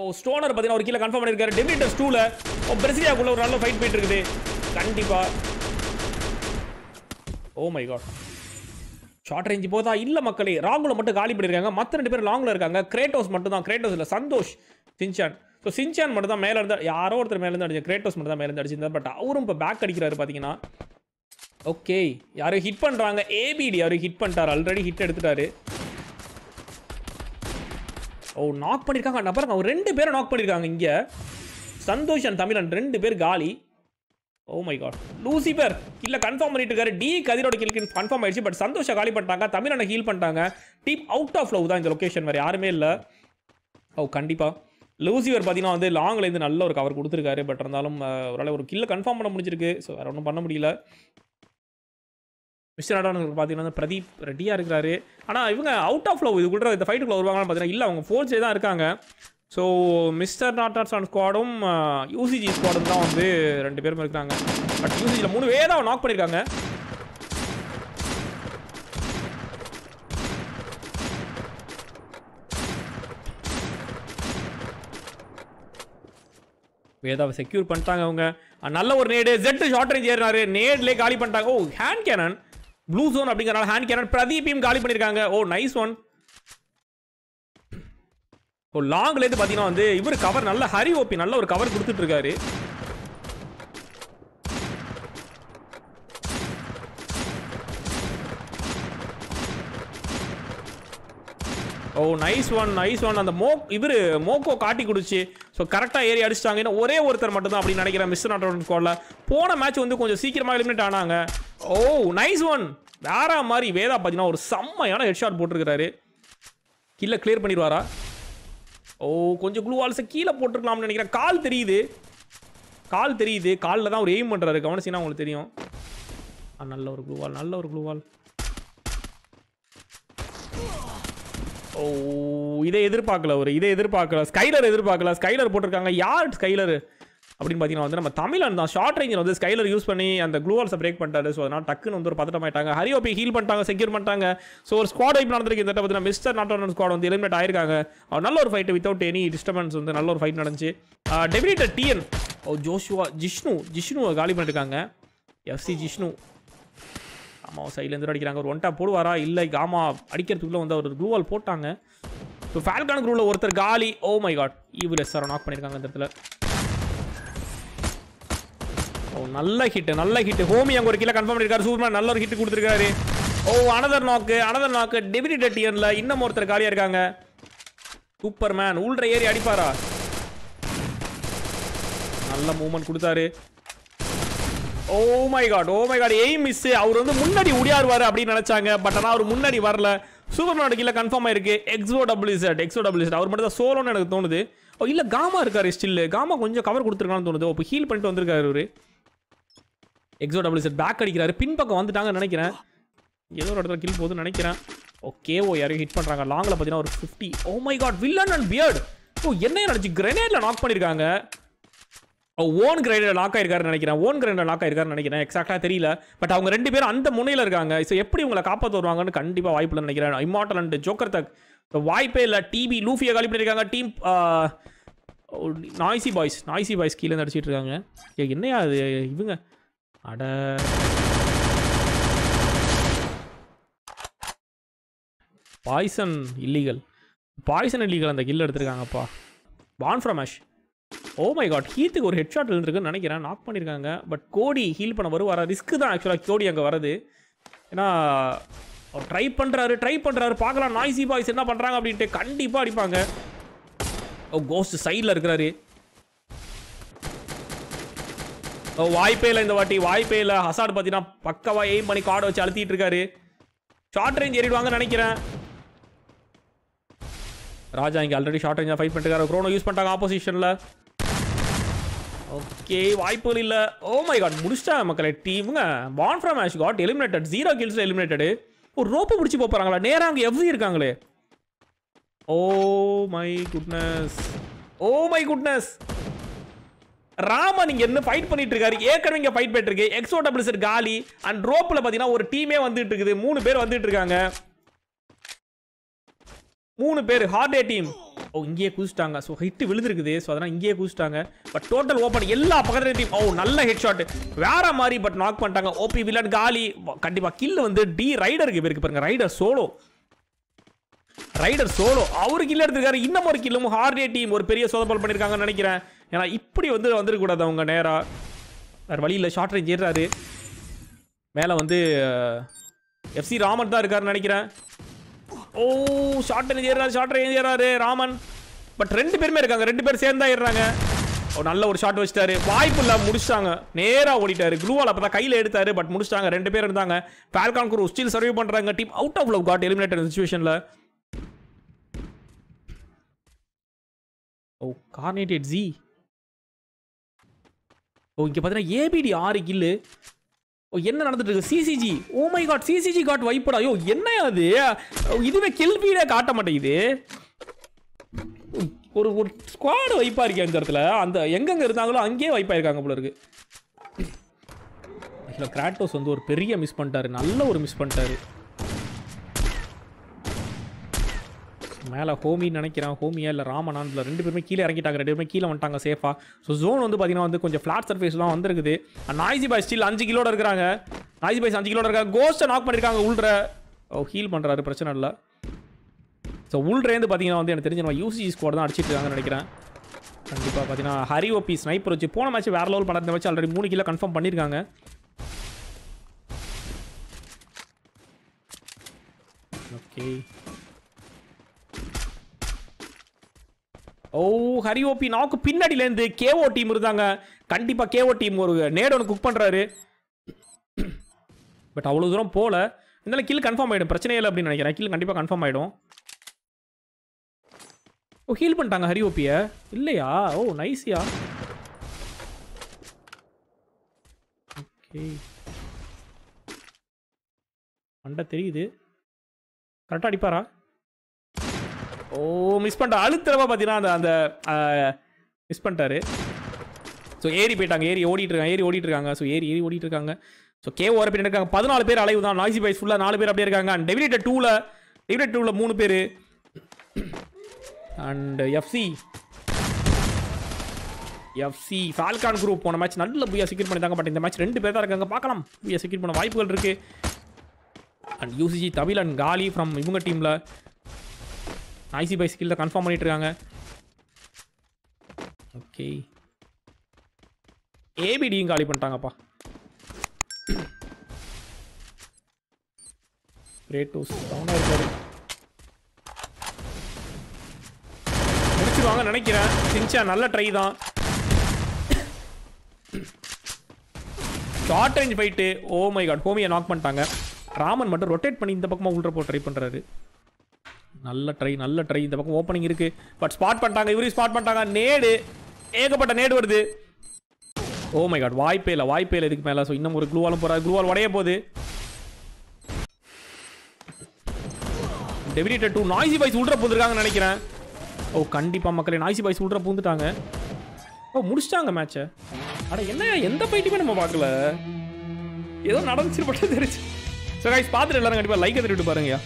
ஓ Stoner பார்த்தீங்கன்னா ஒரு கீழே கன்ஃபார்ம் பண்ணியிருக்காரு டெமினிட்டர் டூவில் ஓ பிரசிலியாக்குள்ள ஒரு நல்ல ஃபைட் போயிட்டு இருக்குது கண்டிப்பாக oh my god short range போதா இல்லை மக்களே ராங்குல மட்டும் காலி பண்ணியிருக்காங்க மற்ற ரெண்டு பேரும் லாங்கில் இருக்காங்க கிரேட்டோஸ் மட்டும் தான் கிரேட்டோஸ் இல்லை சந்தோஷ் சின்சான் ஸோ சின்சான் மட்டும் தான் மேலே இருந்தால் யாரோ ஒருத்தர் மேலே மேலேருந்து அடிச்சு கிரேட்டோஸ் மட்டும் தான் மேலே இருந்து அடிச்சிருந்தார் பட் அவரும் இப்போ பேக் அடிக்கிறாரு பார்த்தீங்கன்னா ஓகே யாரும் ஹிட் பண்ணுறாங்க ஏபிடி யாரும் ஹிட் பண்ணிட்டார் ஆல்ரெடி ஹிட் எடுத்துட்டாரு ஓ நாக் பண்ணியிருக்காங்க நான் பாருங்க அவங்க ரெண்டு பேரும் நாக் பண்ணியிருக்காங்க இங்கே சந்தோஷ் அண்ட் தமிழன் ரெண்டு பேர் காலி ஓ மை காட் லூசிபர் இல்லை கன்ஃபார்ம் பண்ணிட்டு இருக்காரு டி கதிரோட கிளிக்கு கன்ஃபார்ம் ஆயிடுச்சு பட் சந்தோஷ காலி பண்ணிட்டாங்க தமிழனை ஹீல் பண்ணிட்டாங்க டீம் அவுட் ஆஃப் லவ் தான் இந்த லொக்கேஷன் வேறு யாருமே இல்லை ஓ oh, கண்டிப்பாக லூசிவர் பார்த்தீங்கன்னா வந்து லாங்கில் இருந்து நல்ல ஒரு கவர் கொடுத்துருக்காரு பட் இருந்தாலும் ஒரு கில்ல கன்ஃபார்ம் பண்ண முடிஞ்சிருக்கு ஸோ வேறு ஒன்றும் பண்ண முடியல மிஸ்டர் அடானவர்கள் பார்த்தீங்கன்னா பிரதீப் ரெடியாக இருக்கிறாரு ஆனால் இவங்க அவுட் ஆஃப் லவ் இது கூட இந்த ஃபைட்டுக்குள்ள வருவாங்கன்னு பார்த்தீங்கன்னா இல்லை அவங்க ஃபோர்ஜே தான் இருக்காங்க ஸோ மிஸ்டர் நாட்டார்ஸ் ஆன் ஸ்குவாடும் யூசிஜி ஸ்குவாடும் தான் வந்து ரெண்டு பேரும் இருக்கிறாங்க பட் யூசிஜியில் மூணு பேர் தான் நாக் பண்ணியிருக்காங்க வேதாவை செக்யூர் பண்ணிட்டாங்க அவங்க நல்ல ஒரு நேடு ஜெட்டு ஷார்ட் ரேஞ்ச் ஏறினாரு நேட்லேயே காலி பண்ணிட்டாங்க oh hand cannon blue zone அப்படிங்கறனால ஹேண்ட் கேரட் பிரதீப்பையும் காலி பண்ணியிருக்காங்க ஓ நைஸ் ஒன் ஓ இருந்து பார்த்தீங்கன்னா வந்து இவர் கவர் நல்ல ஹரி ஓபி நல்ல ஒரு கவர் கொடுத்துட்டு இருக்காரு oh nice one nice one அந்த மோ இவர் மோக்கோ காட்டி குடிச்சு ஸோ கரெக்டாக ஏறி அடிச்சிட்டாங்க ஏன்னா ஒரே ஒருத்தர் மட்டும் தான் அப்படின்னு நினைக்கிறேன் மிஸ் நாட்டோட ஸ்குவாடில் போன மேட்ச் வந்து கொஞ்சம் சீக்கிரமாக எலிமினேட் ஆனாங்க ஓ நைஸ் ஒன் வேற மாதிரி வேதா பார்த்தீங்கன்னா ஒரு செம்மையான ஷாட் போட்டிருக்கிறாரு கீழே கிளியர் பண்ணிடுவாரா ஓ கொஞ்சம் குளூ வால்ஸை கீழே போட்டிருக்கலாம்னு நினைக்கிறேன் கால் தெரியுது கால் தெரியுது காலில் தான் ஒரு எய்ம் பண்ணுறாரு கவனிச்சினா உங்களுக்கு தெரியும் நல்ல ஒரு குளூவால் நல்ல ஒரு குளூவால் ஓ இதை எதிர்பார்க்கல ஒரு இதை எதிர்பார்க்கல ஸ்கைலர் எதிர்பார்க்கல ஸ்கைலர் போட்டிருக்காங்க யார் ஸ்கைலரு அப்படின்னு பார்த்தீங்கன்னா வந்து நம்ம தமிழன் தான் ஷார்ட் ரேஞ்சில் வந்து ஸ்கைலர் யூஸ் பண்ணி அந்த க்ளூவால்ஸை பிரேக் பண்ணிட்டாரு ஸோ அதனால் டக்குன்னு வந்து ஒரு பதட்டம் ஆயிட்டாங்க ஓபி ஹீல் பண்ணிட்டாங்க செக்யூர் பண்ணிட்டாங்க ஸோ ஒரு ஸ்குவாட் வைப் நடந்திருக்கு இந்த பார்த்தீங்கன்னா மிஸ்டர் நாட் ஆன் ஸ்குவாட் வந்து எலிமினேட் ஆயிருக்காங்க நல்ல ஒரு ஃபைட் வித்தவுட் எனி டிஸ்டர்பன்ஸ் வந்து நல்ல ஒரு ஃபைட் நடந்துச்சு டெபினேட்டர் டிஎன் ஓ ஜோஷுவா ஜிஷ்ணு ஜிஷ்ணுவை காலி பண்ணிருக்காங்க எஃப்சி ஜிஷ்ணு ஆமாம் சைட்லேருந்து அடிக்கிறாங்க ஒரு ஒன்டா போடுவாரா இல்லை காமா அடிக்கிறதுக்குள்ளே வந்து ஒரு க்ளூவால் போட்டாங்க ஸோ ஃபேல்கான் குரூவில் ஒருத்தர் காலி ஓ oh மை காட் இவர் எஸ்ஆர் நாக் பண்ணியிருக்காங்க இந்த இடத்துல ஓ நல்ல ஹிட் நல்ல ஹிட் ஹோமி அங்கே ஒரு கிலோ கன்ஃபார்ம் பண்ணிருக்காரு சூப்பர் நல்ல ஒரு ஹிட் கொடுத்துருக்காரு ஓ அனதர் நாக்கு அனதர் நாக்கு டெபினிட்டட் இயரில் இன்னும் ஒருத்தர் காலியாக இருக்காங்க சூப்பர் மேன் உள்ள ஏறி அடிப்பாரா நல்ல மூமெண்ட் கொடுத்தாரு oh my god oh my god எய் மிஸ் அவர் வந்து முன்னாடி உடையாருவார் அப்படின்னு நினைச்சாங்க பட் ஆனால் அவர் முன்னாடி வரல சூப்பர்மேனோட கீழே கன்ஃபார்ம் ஆயிருக்கு exo W set exo W set அவர் மட்டும் தான் சோலோன்னு எனக்கு தோணுது ஓ இல்லை காமா இருக்காரு ஸ்டில் காமா கொஞ்சம் கவர் கொடுத்துருக்கான்னு தோணுது இப்போ ஹீல் பண்ணிட்டு வந்திருக்காரு அவர் எக்ஸோ டபுள் செட் பேக் அடிக்கிறாரு பின்பக்கம் வந்துட்டாங்கன்னு நினைக்கிறேன் ஏதோ ஒரு இடத்துல கில் போகுதுன்னு நினைக்கிறேன் ஓகே ஓ யாரையும் ஹிட் பண்ணுறாங்க லாங்கில் பார்த்தீங்கன்னா ஒரு fifty oh oh my god villain and beard oh என்ன நினச்சி கிரனேடில் நாக் பண்ணியிருக்காங்க ஓன் கிரைடர் லாக் ஆயிருக்காரு நினைக்கிறேன் ஓன் கிரைடர் லாக் ஆயிருக்காரு நினைக்கிறேன் எக்ஸாக்டாக தெரியல பட் அவங்க ரெண்டு பேரும் அந்த முனையில் இருக்காங்க ஸோ எப்படி உங்களை காப்பாற்ற வருவாங்கன்னு கண்டிப்பாக வாய்ப்பு நினைக்கிறேன் இம்மார்டல் அண்ட் ஜோக்கர் தக் வாய்ப்பே இல்லை டிபி லூஃபியை காலி பண்ணியிருக்காங்க team noisy boys noisy boys கீழே நடிச்சிட்டு இருக்காங்க என்னையா அது இவங்க அட பாய்சன் இல்லீகல் பாய்சன் இல்லீகல் அந்த கில் எடுத்திருக்காங்கப்பா born from ash oh my god ஹீத்துக்கு ஒரு ஹெட்ஷாட் இருந்திருக்குன்னு நினைக்கிறேன் நாக் பண்ணியிருக்காங்க பட் கோடி ஹீல் பண்ண வரும் வர ரிஸ்க் தான் ஆக்சுவலாக கோடி அங்கே வருது ஏன்னா அவர் ட்ரை பண்ணுறாரு ட்ரை பண்ணுறாரு பார்க்கலாம் நாய்ஸி பாய்ஸ் என்ன பண்ணுறாங்க அப்படின்ட்டு கண்டிப்பாக அடிப்பாங்க ஓ கோஸ்ட் சைடில் இருக்கிறாரு வாய்ப்பே இல்லை இந்த வாட்டி வாய்ப்பே இல்லை ஹசார்ட் பார்த்தீங்கன்னா பக்கவா எய்ம் பண்ணி கார்டு வச்சு அழுத்திட்டு இருக்காரு ஷார்ட் ரேஞ்ச் ஏறிடுவாங்கன்னு நினைக்கிறேன் ராஜா இங்கே ஆல்ரெடி ஷார்ட் ரேஞ்சாக ஃபைட் பண்ணிட்டு க்ரோனோ யூஸ் பண்ணிட்டாங்க ஆப்போசிஷனில் ஓகே வாய்ப்புகள் இல்லை ஓ மை காட் முடிச்சிட்டா மக்களை டீமுங்க born from ash god eliminated zero kills eliminated ஒரு ரோப்பு பிடிச்சி போகிறாங்களா நேராக அங்கே எவ்வளோ இருக்காங்களே oh my goodness oh my goodness Raman இங்க இருந்து ஃபைட் பண்ணிட்டு இருக்காரு ஏற்கனவே இங்க ஃபைட் போயிட்டு இருக்கு எக்ஸோ டபிள்ஸ் காலி அண்ட் ரோப்ல பாத்தீங்கன்னா ஒரு டீமே வந்துட்டு இருக்குது மூணு பேர் வந்துட்டு இருக்காங்க மூணு பேர் ஹார்டே டீம் ஓ இங்கேயே குதிச்சிட்டாங்க ஸோ ஹிட்டு விழுந்திருக்குது ஸோ அதெல்லாம் இங்கேயே குதிச்சிட்டாங்க பட் டோட்டல் ஓப்பன் எல்லா பக்கத்துல டீம் ஓ நல்ல ஹெட் ஷாட் வேற மாதிரி பட் நாக் பண்ணிட்டாங்க ஓபி வில்லன் காலி கண்டிப்பாக கில் வந்து டி ரைடருக்கு பேருக்கு பாருங்க ரைடர் சோலோ ரைடர் சோலோ அவரு கில்ல எடுத்திருக்காரு இன்னும் ஒரு கில்லும் ஹார்டே டீம் ஒரு பெரிய சோதனை பண்ணியிருக்காங்கன்னு நினைக்கிறேன் ஏன்னா இப்படி வந்து வந்துடக்கூடாது அவங்க நேராக வேறு வழியில் ஷார்ட் ரேஞ்ச் ஏறாரு மேலே வந்து எஃப்சி ராமன் தான் இருக்காருன்னு நினைக்கிறேன் ஓ ஷார்ட் ரேஞ்ச் ஏறாரு ஷார்ட் ரேஞ்ச் ஏறாரு ராமன் பட் ரெண்டு பேருமே இருக்காங்க ரெண்டு பேர் சேர்ந்தா ஏறுறாங்க நல்ல ஒரு ஷாட் வச்சிட்டாரு வாய்ப்பு இல்லை முடிச்சிட்டாங்க நேராக ஓடிட்டாரு குருவால் அப்போ தான் கையில் எடுத்தாரு பட் முடிச்சாங்க ரெண்டு பேர் இருந்தாங்க பால்கான் குரு ஸ்டில் சர்வே பண்ணுறாங்க team out of love god eliminator சுச்சுவேஷனில் ஓ கார்னேட்டட் ஜி ஓ இங்கே பார்த்தீங்கன்னா ஏபிடி ஆறு கில்லு ஓ என்ன நடந்துட்டு இருக்கு CCG oh my god CCG god வைப்படா ஐயோ என்ன அது இதுவே கெல்பியில காட்ட மாட்டேங்குது ஒரு ஒரு ஸ்குவாடு வைப்பா இருக்கேன் அந்த இடத்துல அந்த எங்கெங்கே இருந்தாங்களோ அங்கேயே வைப்பா இருக்காங்க போல இருக்கு கிராட்டோஸ் வந்து ஒரு பெரிய மிஸ் பண்ணிட்டாரு நல்ல ஒரு மிஸ் பண்ணிட்டாரு மேலே ஹோமின்னு நினைக்கிறேன் ஹோமியா இல்லை ராமனான் இல்லை ரெண்டு பேருமே கீழே இறங்கிட்டாங்க ரெண்டு பேருமே கீழே வந்துட்டாங்க சேஃபாக ஸோ ஜோன் வந்து பார்த்தீங்கன்னா வந்து கொஞ்சம் ஃப்ளாட் சர்ஃபேஸ்லாம் வந்துருக்குது நாய்ஸி பாய் ஸ்டில் அஞ்சு கிலோட இருக்கிறாங்க நாய்ஸி பாய்ஸ் அஞ்சு கிலோட இருக்காங்க கோஸ்ட்டை நாக் பண்ணியிருக்காங்க உள்ள ஓ ஹீல் பண்ணுறாரு பிரச்சனை இல்லை ஸோ உள்ளேருந்து பார்த்தீங்கன்னா வந்து எனக்கு தெரிஞ்ச நம்ம யூசி ஸ்குவாட் தான் அடிச்சிட்டு இருக்காங்கன்னு நினைக்கிறேன் கண்டிப்பாக பார்த்தீங்கன்னா ஹரி ஓபி ஸ்னைப்பர் வச்சு போன மேட்ச் வேறு லெவல் பண்ணுறது வச்சு ஆல்ரெடி மூணு கிலோ கன்ஃபார்ம் பண்ணியிருக்காங்க okay oh Hari OP knock பின்னாடியிலேருந்து கேஓ டீம் இருந்தாங்க கண்டிப்பாக கேஓ டீம் ஒரு ஒன்று குக் பண்ணுறாரு பட் அவ்வளோ தூரம் போகல இருந்தாலும் கில் கன்ஃபார்ம் ஆகிடும் பிரச்சனை இல்லை அப்படின்னு நினைக்கிறேன் கில் கண்டிப்பாக கன்ஃபார்ம் ஆகிடும் ஓ ஹீல் பண்ணிட்டாங்க ஹரி ஓபிய இல்லையா ஓ நைஸியா ஓகே அண்டை தெரியுது கரெக்டாக அடிப்பாரா ஓ மிஸ் பண்ணிட்டா அழுத்தரமா பார்த்தீங்கன்னா அந்த அந்த மிஸ் பண்ணிட்டாரு ஸோ ஏறி போயிட்டாங்க ஏறி ஓடிட்டு இருக்காங்க ஏறி ஓடிட்டு இருக்காங்க ஸோ ஏறி ஏறி ஓடிட்டு இருக்காங்க ஸோ கே ஓர பேர் இருக்காங்க பதினாலு பேர் அலைவு தான் நாய்ஸி பாய்ஸ் ஃபுல்லாக நாலு பேர் அப்படியே இருக்காங்க அண்ட் டூவில் டெபினேட்டர் டூவில் மூணு பேர் and FC FC falcon group போன மேட்ச் நல்ல புயா செக்யூர் பண்ணிட்டாங்க பட் இந்த மேட்ச் ரெண்டு பேர் தான் இருக்காங்க பார்க்கலாம் புயா செக்யூர் பண்ண வாய்ப்புகள் இருக்குது அண்ட் யூசிஜி தமிழ் அண்ட் காலி ஃப்ரம் இவங்க டீமில் ஐசி பை ஸ்கில்ல கன்ஃபார்ம் பண்ணிட்டு இருக்காங்க ஓகே ஏபிடியும் காலி பண்ணிட்டாங்கப்பா கிரேட்டோஸ் நினைக்கிறேன் சின்ச்சா நல்ல ட்ரை தான் ஷார்ட் ரேஞ்ச் போயிட்டு ஓ மை காட் ஹோமியை நாக் பண்ணிட்டாங்க ராமன் மட்டும் ரொட்டேட் பண்ணி இந்த பக்கமாக உள்ள போட்டு ட்ரை பண்ணுறாரு நல்ல ட்ரை நல்ல ட்ரை இந்த பக்கம் ஓப்பனிங் இருக்கு பட் ஸ்பாட் பண்ணிட்டாங்க இவரையும் ஸ்பாட் பண்ணிட்டாங்க நேடு ஏகப்பட்ட நேடு வருது ஓ மை காட் வாய்ப்பே இல்லை வாய்ப்பே இல்லை இதுக்கு மேலே ஸோ இன்னும் ஒரு க்ளூவாலும் போகிறாரு க்ளூவால் உடைய போகுது டெபிடேட்டட் டூ நாய்ஸி பாய்ஸ் உள்ற பூந்துருக்காங்கன்னு நினைக்கிறேன் ஓ oh, கண்டிப்பாக மக்களே நாய்ஸி பாய்ஸ் உள்ற பூந்துட்டாங்க ஓ oh, முடிச்சிட்டாங்க மேட்ச்சை ஆனால் என்ன எந்த ஃபைட்டுமே நம்ம பார்க்கல ஏதோ நடந்துச்சு மட்டும் தெரிஞ்சு ஸோ கைஸ் பார்த்துட்டு எல்லாரும் கண்டிப்பாக லைக் எடுத்துட்டு பாருங்கயா